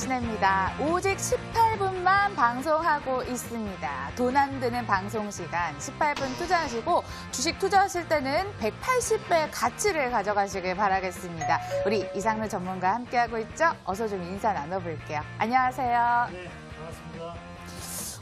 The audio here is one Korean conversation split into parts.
신입니다 오직 18분만 방송하고 있습니다. 돈 안 드는 방송 시간 18분 투자하시고 주식 투자하실 때는 180배 가치를 가져가시길 바라겠습니다. 우리 이상루 전문가 함께하고 있죠? 어서 좀 인사 나눠볼게요. 안녕하세요. 네, 반갑습니다.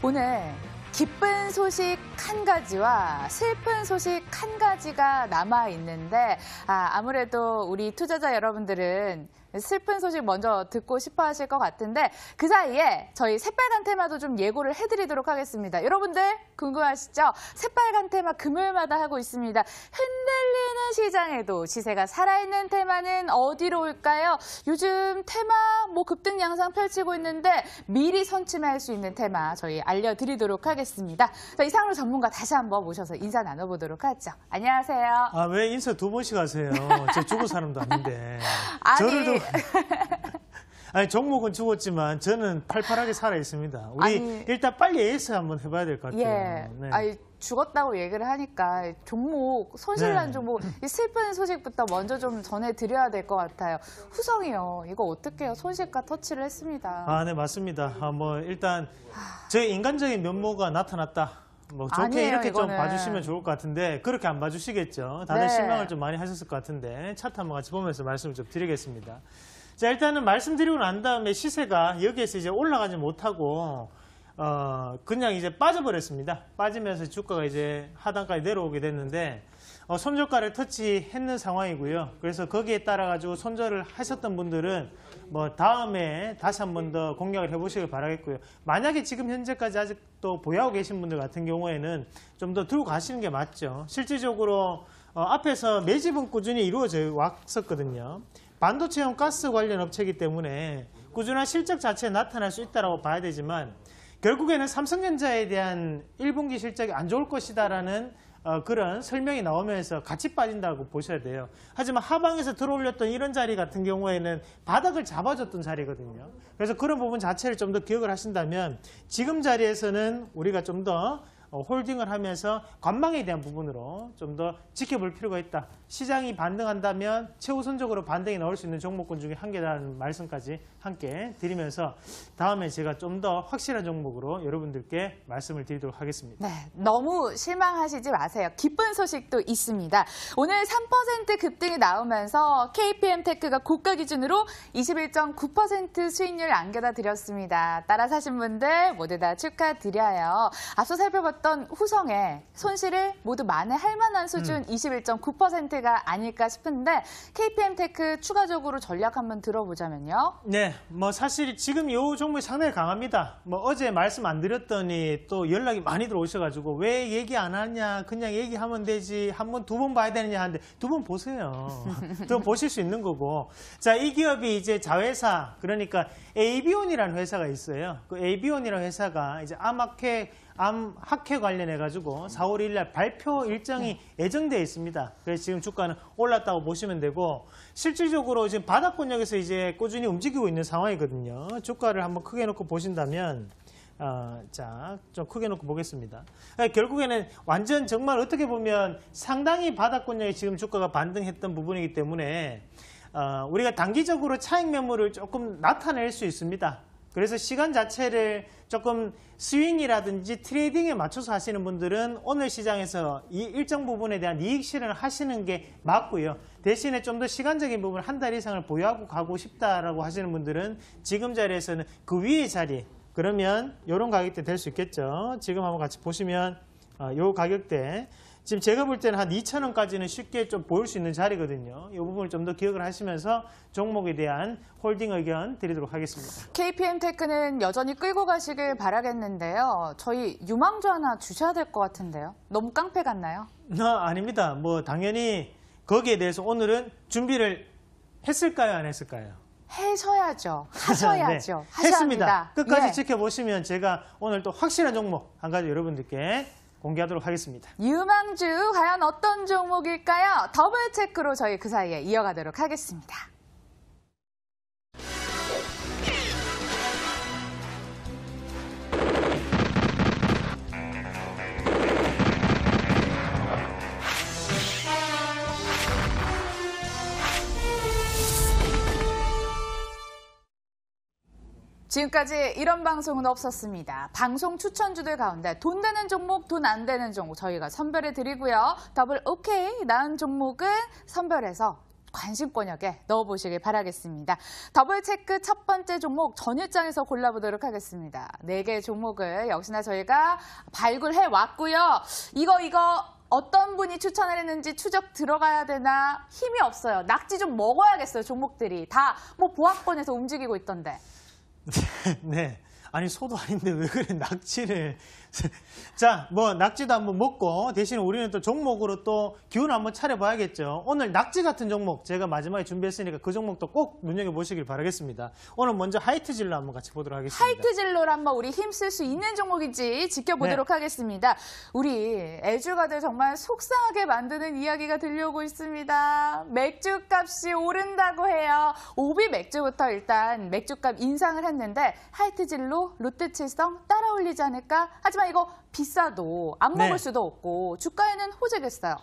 오늘 기쁜 소식 한 가지와 슬픈 소식 한 가지가 남아 있는데 아, 아무래도 우리 투자자 여러분들은 슬픈 소식 먼저 듣고 싶어 하실 것 같은데 그 사이에 저희 새빨간 테마도 좀 예고를 해드리도록 하겠습니다. 여러분들 궁금하시죠? 새빨간 테마 금요일마다 하고 있습니다. 흔들리는 시장에도 시세가 살아있는 테마는 어디로 올까요? 요즘 테마 뭐 급등 양상 펼치고 있는데 미리 선침할 수 있는 테마 저희 알려드리도록 하겠습니다. 자, 이상으로 전문가 다시 한번 모셔서 인사 나눠보도록 하죠. 안녕하세요. 아, 왜 인사 두 번씩 하세요? 저 죽은 사람도 아닌데. 아니, 저를 아니 종목은 죽었지만 저는 팔팔하게 살아 있습니다. 우리 아니, 일단 빨리 에이스 한번 해봐야 될 것 같아요. 예. 네. 아니 죽었다고 얘기를 하니까 종목 손실난 네. 종목 이 슬픈 소식부터 먼저 좀 전해드려야 될 것 같아요. 후성이요. 이거 어떻게요? 손실과 터치를 했습니다. 아네 맞습니다. 아, 뭐 일단 제 인간적인 면모가 나타났다. 뭐 좋게 아니에요, 이렇게 이거는. 좀 봐주시면 좋을 것 같은데 그렇게 안 봐주시겠죠. 다들 네. 실망을 좀 많이 하셨을 것 같은데 차트 한번 같이 보면서 말씀을 좀 드리겠습니다. 자 일단은 말씀드리고 난 다음에 시세가 여기에서 이제 올라가지 못하고 어 그냥 이제 빠져버렸습니다. 빠지면서 주가가 이제 하단까지 내려오게 됐는데 어, 손절가를 터치했는 상황이고요. 그래서 거기에 따라 가지고 손절을 하셨던 분들은 뭐 다음에 다시 한 번 더 공략을 해보시길 바라겠고요. 만약에 지금 현재까지 아직도 보유하고 계신 분들 같은 경우에는 좀 더 들고 가시는 게 맞죠. 실질적으로 어, 앞에서 매집은 꾸준히 이루어져 왔었거든요. 반도체용 가스 관련 업체이기 때문에 꾸준한 실적 자체에 나타날 수 있다고 봐야 되지만 결국에는 삼성전자에 대한 1분기 실적이 안 좋을 것이다라는 어, 그런 설명이 나오면서 같이 빠진다고 보셔야 돼요. 하지만 하방에서 들어올렸던 이런 자리 같은 경우에는 바닥을 잡아줬던 자리거든요. 그래서 그런 부분 자체를 좀 더 기억을 하신다면 지금 자리에서는 우리가 좀더 어, 홀딩을 하면서 관망에 대한 부분으로 좀 더 지켜볼 필요가 있다. 시장이 반등한다면 최우선적으로 반등이 나올 수 있는 종목군 중에 한 개라는 말씀까지 함께 드리면서 다음에 제가 좀 더 확실한 종목으로 여러분들께 말씀을 드리도록 하겠습니다. 네, 너무 실망하시지 마세요. 기쁜 소식도 있습니다. 오늘 3% 급등이 나오면서 KPM테크가 고가 기준으로 21.9% 수익률 안겨다 드렸습니다. 따라 사신 분들 모두 다 축하드려요. 앞서 살펴봤 있었던 후성의 손실을 모두 만회할 만한 수준 음. 21.9%가 아닐까 싶은데 KPM테크 추가적으로 전략 한번 들어보자면요. 네, 뭐 사실 지금 이 종목이 상당히 강합니다. 뭐 어제 말씀 안 드렸더니 또 연락이 많이 들어오셔가지고 왜 얘기 안 하냐, 그냥 얘기하면 되지, 한 번, 두 번 봐야 되느냐 하는데 두 번 보세요. 또 보실 수 있는 거고. 자, 이 기업이 이제 자회사, 그러니까 에이비온이라는 회사가 있어요. 그 에이비온이라는 회사가 이제 아마케 암 학회 관련해 가지고 4월 1일 날 발표 일정이 네. 예정돼 있습니다. 그래서 지금 주가는 올랐다고 보시면 되고 실질적으로 지금 바닥권역에서 이제 꾸준히 움직이고 있는 상황이거든요. 주가를 한번 크게 놓고 보신다면 어, 자, 좀 크게 놓고 보겠습니다. 아, 결국에는 완전 정말 어떻게 보면 상당히 바닥권역에 지금 주가가 반등했던 부분이기 때문에 어, 우리가 단기적으로 차익 매물을 조금 나타낼 수 있습니다. 그래서 시간 자체를 조금 스윙이라든지 트레이딩에 맞춰서 하시는 분들은 오늘 시장에서 이 일정 부분에 대한 이익 실현을 하시는 게 맞고요. 대신에 좀 더 시간적인 부분 을한 달 이상을 보유하고 가고 싶다라고 하시는 분들은 지금 자리에서는 그 위의 자리 그러면 이런 가격대 될 수 있겠죠. 지금 한번 같이 보시면 이 어, 가격대 지금 제가 볼 때는 한 2천원까지는 쉽게 좀 보일 수 있는 자리거든요. 이 부분을 좀 더 기억을 하시면서 종목에 대한 홀딩 의견 드리도록 하겠습니다. KPM테크는 여전히 끌고 가시길 바라겠는데요. 저희 유망주 하나 주셔야 될 것 같은데요. 너무 깡패 같나요? 아, 아닙니다. 뭐 당연히 거기에 대해서 오늘은 준비를 했을까요? 안 했을까요? 해셔야죠. 네. 하셔야죠. 네, 했습니다. 끝까지 예. 지켜보시면 제가 오늘 또 확실한 종목 한 가지 여러분들께 공개하도록 하겠습니다. 유망주 과연 어떤 종목일까요? 더블 체크로 저희 그 사이에 이어가도록 하겠습니다. 지금까지 이런 방송은 없었습니다. 방송 추천주들 가운데 돈 되는 종목, 돈 안 되는 종목 저희가 선별해 드리고요. 더블 오케이 나은 종목은 선별해서 관심 권역에 넣어보시길 바라겠습니다. 더블 체크 첫 번째 종목 전일장에서 골라보도록 하겠습니다. 네개 종목을 역시나 저희가 발굴해 왔고요. 이거 이거 어떤 분이 추천을 했는지 추적 들어가야 되나 힘이 없어요. 낙지 좀 먹어야겠어요. 종목들이 다 뭐 보합권에서 움직이고 있던데. 네. 아니 소도 아닌데 왜 그래 낙지를 자, 뭐 낙지도 한번 먹고 대신 우리는 또 종목으로 또 기운을 한번 차려봐야겠죠. 오늘 낙지 같은 종목 제가 마지막에 준비했으니까 그 종목도 꼭 눈여겨보시길 바라겠습니다. 오늘 먼저 하이트 진로 한번 같이 보도록 하겠습니다. 하이트 진로를 한번 우리 힘쓸 수 있는 종목인지 지켜보도록 네. 하겠습니다. 우리 애주가들 정말 속상하게 만드는 이야기가 들려오고 있습니다. 맥주값이 오른다고 해요. 오비 맥주부터 일단 맥주값 인상을 했는데 하이트 진로 롯데칠성 따라 올리지 않을까? 하지만 이거 비싸도 안 네. 먹을 네. 수도 없고 주가에는 호재겠어요.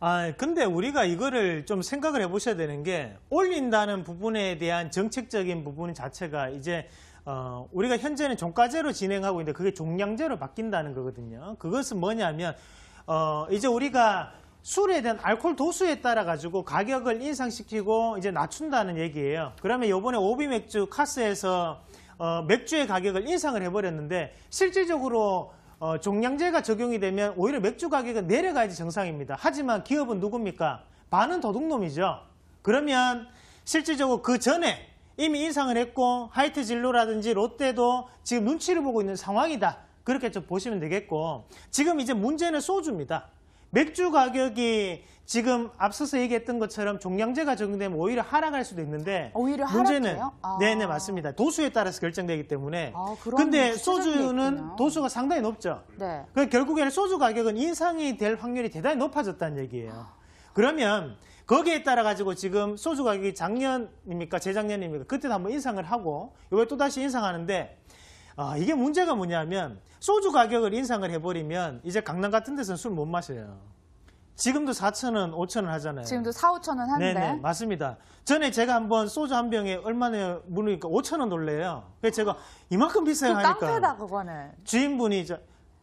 아, 근데 우리가 이거를 좀 생각을 해보셔야 되는 게 올린다는 부분에 대한 정책적인 부분 자체가 이제 어, 우리가 현재는 종가제로 진행하고 있는데 그게 종량제로 바뀐다는 거거든요. 그것은 뭐냐면 어, 이제 우리가 술에 대한 알코올 도수에 따라 가지고 가격을 인상시키고 이제 낮춘다는 얘기예요. 그러면 요번에 오비 맥주 카스에서 어, 맥주의 가격을 인상을 해버렸는데 실질적으로 어, 종량제가 적용이 되면 오히려 맥주 가격은 내려가야지 정상입니다. 하지만 기업은 누굽니까? 반은 도둑놈이죠. 그러면 실질적으로 그 전에 이미 인상을 했고 하이트 진로라든지 롯데도 지금 눈치를 보고 있는 상황이다. 그렇게 좀 보시면 되겠고 지금 이제 문제는 소주입니다. 맥주 가격이 지금 앞서서 얘기했던 것처럼 종량제가 적용되면 오히려 하락할 수도 있는데 어, 오히려 문제는 아. 네네 맞습니다. 도수에 따라서 결정되기 때문에 아, 근데 소주는 도수가 상당히 높죠. 네. 그 결국에는 소주 가격은 인상이 될 확률이 대단히 높아졌다는 얘기예요. 아. 그러면 거기에 따라 가지고 지금 소주 가격이 작년입니까 재작년입니까 그때도 한번 인상을 하고 이번에 또 다시 인상하는데 아, 이게 문제가 뭐냐면 소주 가격을 인상을 해버리면 이제 강남 같은 데서는 술 못 마셔요. 지금도 4천원, 5천원 하잖아요. 지금도 4, 5천원 하는데. 네네, 맞습니다. 전에 제가 한번 소주 한 병에 얼마나 물으니까 5천원 놀래요. 그래서 제가 이만큼 비싸요 그 하니까. 깡패다, 그거는. 주인분이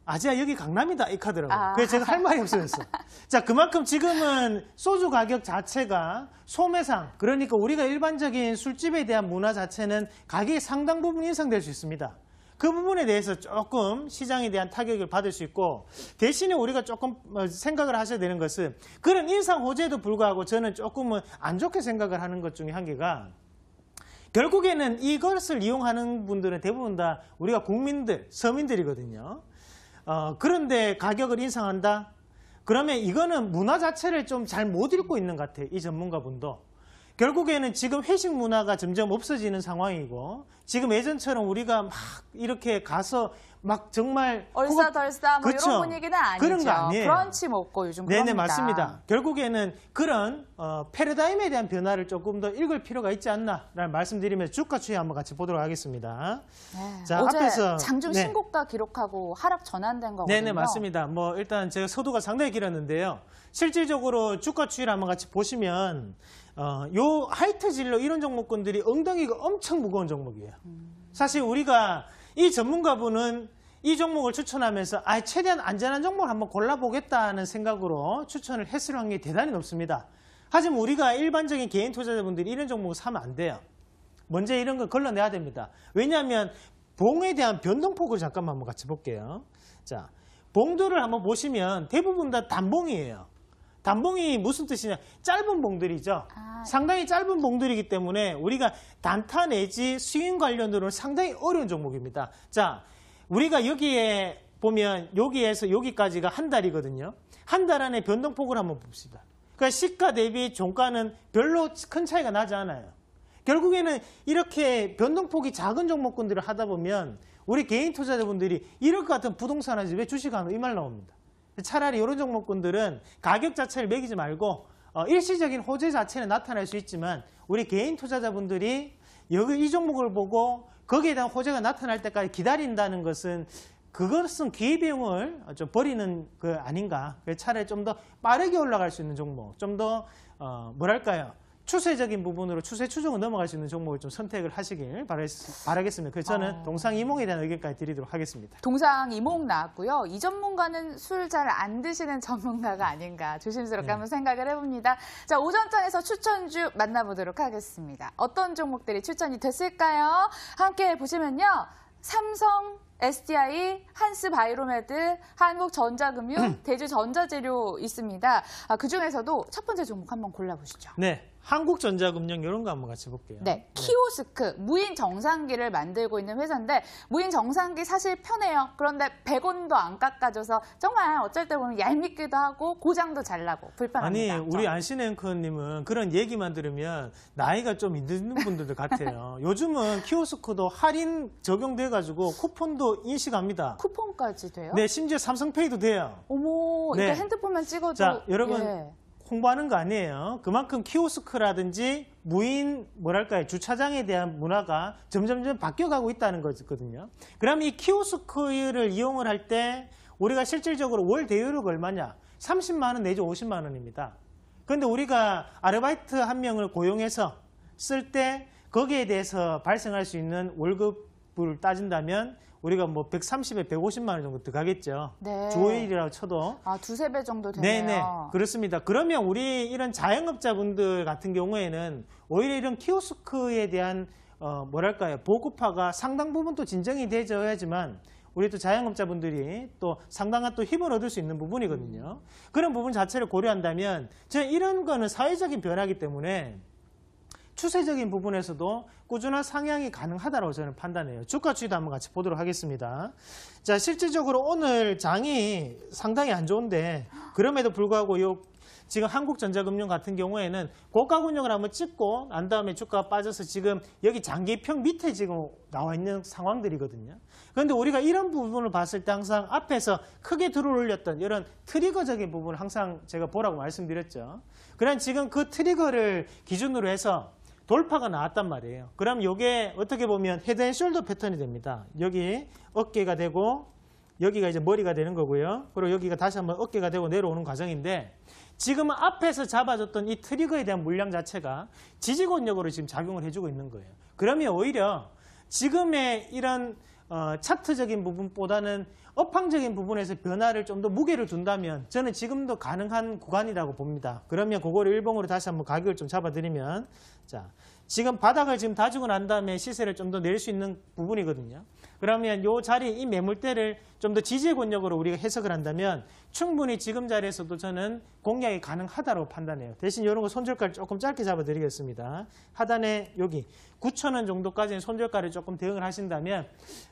이아재야 여기 강남이다 이 카더라고요. 아. 그래서 제가 할 말이 없어졌어. 자 그만큼 지금은 소주 가격 자체가 소매상 그러니까 우리가 일반적인 술집에 대한 문화 자체는 가격이 상당 부분 인상될 수 있습니다. 그 부분에 대해서 조금 시장에 대한 타격을 받을 수 있고 대신에 우리가 조금 어, 생각을 하셔야 되는 것은 그런 인상 호재에도 불구하고 저는 조금은 안 좋게 생각을 하는 것 중에 한 개가 결국에는 이것을 이용하는 분들은 대부분 다 우리가 국민들, 서민들이거든요. 어, 그런데 가격을 인상한다? 그러면 이거는 문화 자체를 좀 잘 못 읽고 있는 것 같아요. 이 전문가분도. 결국에는 지금 회식 문화가 점점 없어지는 상황이고 지금 예전처럼 우리가 막 이렇게 가서 막 정말 얼싸덜싸 뭐 이런 분위기는 아니죠. 그런 거 아니에요. 브런치 먹고 요즘 네네 그럽니다. 맞습니다. 결국에는 그런 어, 패러다임에 대한 변화를 조금 더 읽을 필요가 있지 않나라는 말씀드리면서 주가 추이 한번 같이 보도록 하겠습니다. 네, 자 앞에서 장중 네. 신고가 기록하고 하락 전환된 거거든요. 네네 맞습니다. 뭐 일단 제가 서두가 상당히 길었는데요. 실질적으로 주가 추이를 한번 같이 보시면 어, 요 하이트 진로 이런 종목군들이 엉덩이가 엄청 무거운 종목이에요. 음. 사실 우리가 이 전문가분은 이 종목을 추천하면서 아 최대한 안전한 종목을 한번 골라보겠다는 생각으로 추천을 했을 확률이 대단히 높습니다. 하지만 우리가 일반적인 개인 투자자분들이 이런 종목을 사면 안 돼요. 먼저 이런 걸 걸러내야 됩니다. 왜냐하면 봉에 대한 변동폭을 잠깐만 한번 같이 볼게요. 자, 봉도를 한번 보시면 대부분 다 단봉이에요. 단봉이 무슨 뜻이냐 짧은 봉들이죠 아. 네. 상당히 짧은 봉들이기 때문에 우리가 단타 내지 스윙 관련으로는 상당히 어려운 종목입니다 자 우리가 여기에 보면 여기에서 여기까지가 한 달이거든요 한 달 안에 변동폭을 한번 봅시다 그러니까 시가 대비 종가는 별로 큰 차이가 나지 않아요 결국에는 이렇게 변동폭이 작은 종목군들을 하다 보면 우리 개인 투자자분들이 이럴 것 같은 부동산 하지 왜 주식하는 이말 나옵니다 차라리 이런 종목군들은 가격 자체를 매기지 말고 어, 일시적인 호재 자체는 나타날 수 있지만 우리 개인 투자자분들이 여기 이 종목을 보고 거기에 대한 호재가 나타날 때까지 기다린다는 것은 그것은 기회비용을 좀 버리는 그 아닌가. 차라리 좀 더 빠르게 올라갈 수 있는 종목, 좀 더, 어, 뭐랄까요. 추세적인 부분으로 추세 추종을 넘어갈 수 있는 종목을 좀 선택을 하시길 바라, 바라겠습니다. 그래서 저는 아... 동상이몽에 대한 의견까지 드리도록 하겠습니다. 동상이몽 나왔고요. 이 전문가는 술 잘 안 드시는 전문가가 아닌가 조심스럽게 네. 한번 생각을 해봅니다. 자 오전장에서 추천주 만나보도록 하겠습니다. 어떤 종목들이 추천이 됐을까요? 함께 보시면요. 삼성, SDI, 한스바이로메드, 한국전자금융, 음. 대주전자재료 있습니다. 아, 그중에서도 첫 번째 종목 한번 골라보시죠. 네. 한국전자금융 이런 거 한번 같이 볼게요. 네, 네, 키오스크 무인 정상기를 만들고 있는 회사인데 무인 정상기 사실 편해요. 그런데 100원도 안 깎아줘서 정말 어쩔 때 보면 얄밉기도 하고 고장도 잘 나고 불편합니다. 아니 우리 안신 앵커님은 그런 얘기만 들으면 나이가 좀 있는 분들 같아요. 요즘은 키오스크도 할인 적용돼가지고 쿠폰도 저도 인식합니다. 쿠폰까지 돼요? 네, 심지어 삼성페이도 돼요. 어머, 그러니까 네. 핸드폰만 찍어도. 자, 여러분 예. 홍보하는 거 아니에요. 그만큼 키오스크라든지 무인 뭐랄까요 주차장에 대한 문화가 점점점 바뀌어가고 있다는 거거든요. 그럼 이 키오스크를 이용을 할 때 우리가 실질적으로 월 대여료가 얼마냐? 30만 원 내지 50만 원입니다. 그런데 우리가 아르바이트 한 명을 고용해서 쓸 때 거기에 대해서 발생할 수 있는 월급 불을 따진다면 우리가 뭐 130에 150만 원 정도 들어가겠죠. 네. 조일이라고 쳐도. 아, 두 세 배 정도 되네요. 네네. 네. 그렇습니다. 그러면 우리 이런 자영업자분들 같은 경우에는 오히려 이런 키오스크에 대한 어, 뭐랄까요. 보급화가 상당 부분 또 진정이 되어야지만 우리 또 자영업자분들이 또 상당한 또 힘을 얻을 수 있는 부분이거든요. 그런 부분 자체를 고려한다면 저는 이런 거는 사회적인 변화기 때문에 추세적인 부분에서도 꾸준한 상향이 가능하다고 저는 판단해요. 주가 추이도 한번 같이 보도록 하겠습니다. 자, 실질적으로 오늘 장이 상당히 안 좋은데 그럼에도 불구하고 요 지금 한국전자금융 같은 경우에는 고가군역을 한번 찍고 난 다음에 주가가 빠져서 지금 여기 장기평 밑에 지금 나와 있는 상황들이거든요. 그런데 우리가 이런 부분을 봤을 때 항상 앞에서 크게 들어올렸던 이런 트리거적인 부분을 항상 제가 보라고 말씀드렸죠. 그럼 지금 그 트리거를 기준으로 해서 돌파가 나왔단 말이에요. 그럼 이게 어떻게 보면 헤드 앤 숄더 패턴이 됩니다. 여기 어깨가 되고 여기가 이제 머리가 되는 거고요. 그리고 여기가 다시 한번 어깨가 되고 내려오는 과정인데 지금은 앞에서 잡아줬던 이 트리거에 대한 물량 자체가 지지권력으로 지금 작용을 해주고 있는 거예요. 그러면 오히려 지금의 이런 어, 차트적인 부분보다는 업황적인 부분에서 변화를 좀 더 무게를 둔다면 저는 지금도 가능한 구간이라고 봅니다. 그러면 그거를 일봉으로 다시 한번 가격을 좀 잡아드리면 자 지금 바닥을 지금 다지고 난 다음에 시세를 좀 더 낼 수 있는 부분이거든요. 그러면 이 자리, 이 매물대를 좀 더 지지 권력으로 우리가 해석을 한다면 충분히 지금 자리에서도 저는 공략이 가능하다고 판단해요. 대신 이런 거 손절가를 조금 짧게 잡아드리겠습니다. 하단에 여기 9천원 정도까지는 손절가를 조금 대응을 하신다면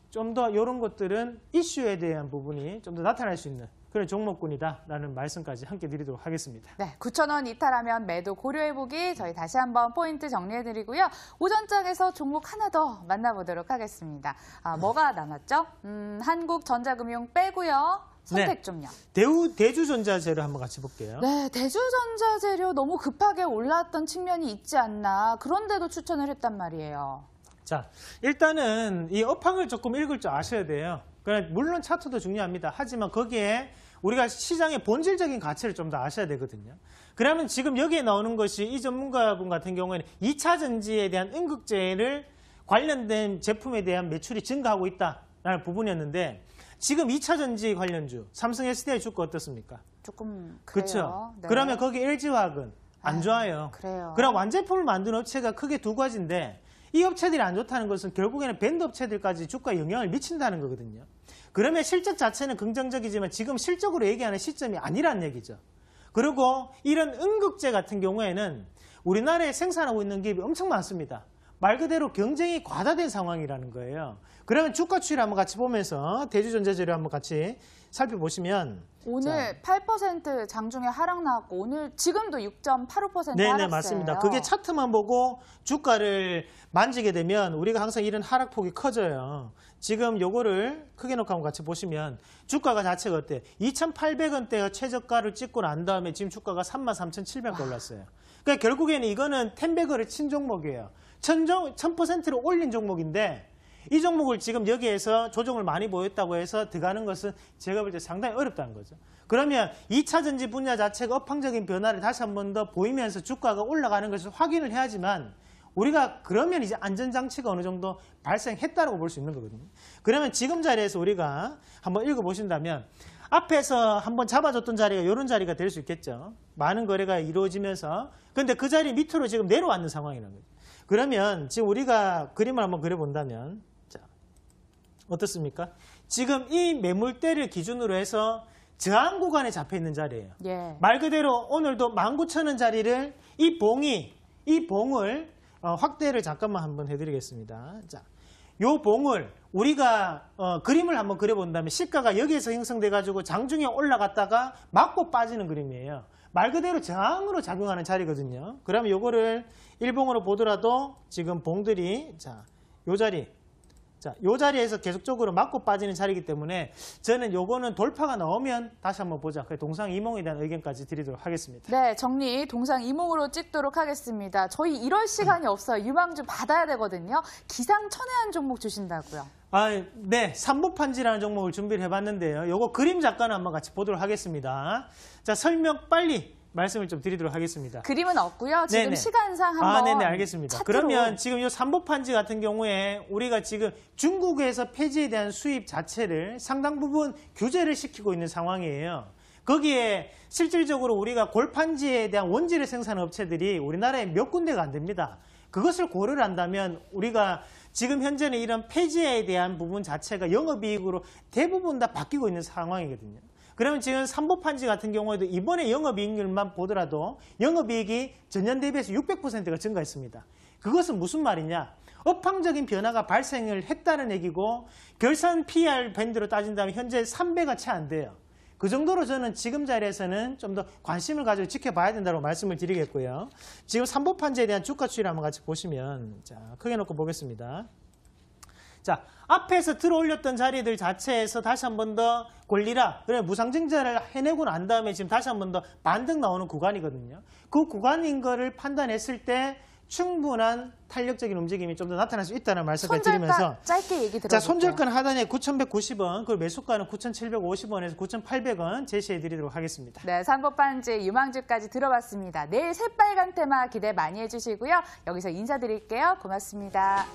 좀 더 이런 것들은 이슈에 대한 부분이 좀 더 나타날 수 있는 그런 종목군이다라는 말씀까지 함께 드리도록 하겠습니다. 네, 9천원 이탈하면 매도 고려해보기 저희 다시 한번 포인트 정리해드리고요. 오전장에서 종목 하나 더 만나보도록 하겠습니다. 아, 뭐가 4가 남았죠. 음, 한국전자금융 빼고요. 선택 네. 좀요. 대우 대주전자재료 한번 같이 볼게요. 네, 대주전자재료 너무 급하게 올라왔던 측면이 있지 않나. 그런데도 추천을 했단 말이에요. 자, 일단은 이 업황을 조금 읽을 줄 아셔야 돼요. 물론 차트도 중요합니다. 하지만 거기에 우리가 시장의 본질적인 가치를 좀 더 아셔야 되거든요. 그러면 지금 여기에 나오는 것이 이 전문가분 같은 경우에는 2차 전지에 대한 응급제를 관련된 제품에 대한 매출이 증가하고 있다라는 부분이었는데 지금 2차전지 관련주 삼성 SDI 주가 어떻습니까? 조금 그렇죠. 네. 그러면 거기 LG화학은 안 아, 좋아요. 아, 그래요. 그럼 완제품을 만드는 업체가 크게 두 가지인데 이 업체들이 안 좋다는 것은 결국에는 밴드 업체들까지 주가에 영향을 미친다는 거거든요. 그러면 실적 자체는 긍정적이지만 지금 실적으로 얘기하는 시점이 아니란 얘기죠. 그리고 이런 응급제 같은 경우에는 우리나라에 생산하고 있는 기업이 엄청 많습니다. 말 그대로 경쟁이 과다된 상황이라는 거예요. 그러면 주가 추이를 한번 같이 보면서 대주전자재를 한번 같이 살펴보시면 오늘 자. 8% 장중에 하락 나왔고 오늘 지금도 6.85% 네네, 하락세요. 맞습니다. 그게 차트만 보고 주가를 만지게 되면 우리가 항상 이런 하락폭이 커져요. 지금 요거를 크게 놓고 한번 같이 보시면 주가가 자체가 어때? 2,800원대가 최저가를 찍고 난 다음에 지금 주가가 33,700원 올랐어요. 그러니까 결국에는 이거는 텐베거를 친 종목이에요. 1000%를 올린 종목인데 이 종목을 지금 여기에서 조정을 많이 보였다고 해서 들어가는 것은 제가 볼 때 상당히 어렵다는 거죠. 그러면 2차전지 분야 자체가 업황적인 변화를 다시 한 번 더 보이면서 주가가 올라가는 것을 확인을 해야지만 우리가 그러면 이제 안전장치가 어느 정도 발생했다고 볼 수 있는 거거든요. 그러면 지금 자리에서 우리가 한번 읽어보신다면 앞에서 한번 잡아줬던 자리가 이런 자리가 될 수 있겠죠. 많은 거래가 이루어지면서 근데 그 자리 밑으로 지금 내려왔는 상황이라는 거죠. 그러면 지금 우리가 그림을 한번 그려본다면 자, 어떻습니까? 지금 이 매물대를 기준으로 해서 저항 구간에 잡혀 있는 자리예요. 예. 말 그대로 오늘도 19,000원 자리를 이 봉이 이 봉을 어, 확대를 잠깐만 한번 해드리겠습니다. 자, 요 봉을 우리가 어, 그림을 한번 그려본다면 시가가 여기에서 형성돼 가지고 장중에 올라갔다가 막고 빠지는 그림이에요. 말 그대로 저항으로 작용하는 자리거든요. 그러면 이거를 일봉으로 보더라도 지금 봉들이 자, 요 자리 자, 요 자리에서 계속적으로 맞고 빠지는 자리이기 때문에 저는 요거는 돌파가 나오면 다시 한번 보자. 그 동상 이몽에 대한 의견까지 드리도록 하겠습니다. 네, 정리 동상 이몽으로 찍도록 하겠습니다. 저희 이럴 시간이 없어요. 유망주 받아야 되거든요. 기상천외한 종목 주신다고요. 아, 네, 삼보판지라는 종목을 준비를 해봤는데요. 요거 그림 작가는 한번 같이 보도록 하겠습니다. 자, 설명 빨리 말씀을 좀 드리도록 하겠습니다. 그림은 없고요. 지금 네네. 시간상 한번 아, 네네, 알겠습니다. 차트로. 그러면 지금 요 삼보판지 같은 경우에 우리가 지금 중국에서 폐지에 대한 수입 자체를 상당 부분 규제를 시키고 있는 상황이에요. 거기에 실질적으로 우리가 골판지에 대한 원재료생산 업체들이 우리나라에 몇 군데가 안 됩니다. 그것을 고려를 한다면 우리가 지금 현재는 이런 폐지에 대한 부분 자체가 영업이익으로 대부분 다 바뀌고 있는 상황이거든요. 그러면 지금 삼보판지 같은 경우에도 이번에 영업이익률만 보더라도 영업이익이 전년 대비해서 600%가 증가했습니다. 그것은 무슨 말이냐? 업황적인 변화가 발생을 했다는 얘기고 결산 PR 밴드로 따진다면 현재 3배가 채 안 돼요. 그 정도로 저는 지금 자리에서는 좀 더 관심을 가지고 지켜봐야 된다고 말씀을 드리겠고요. 지금 삼보 판재에 대한 주가 추이를 한번 같이 보시면 자, 크게 놓고 보겠습니다. 자, 앞에서 들어올렸던 자리들 자체에서 다시 한 번 더권리라 그래 무상증자를 해내고 난 다음에 지금 다시 한 번 더 반등 나오는 구간이거든요. 그 구간인 거를 판단했을 때 충분한 탄력적인 움직임이 좀 더 나타날 수 있다는 말씀을 드리면서 짧게 얘기 들어볼요 자, 손절권 하단에 9,190원, 그리고 매수가는 9,750원에서 9,800원 제시해 드리도록 하겠습니다. 네, 삼법반지 유망주까지 들어봤습니다. 내일 새빨간 테마 기대 많이 해주시고요. 여기서 인사드릴게요. 고맙습니다.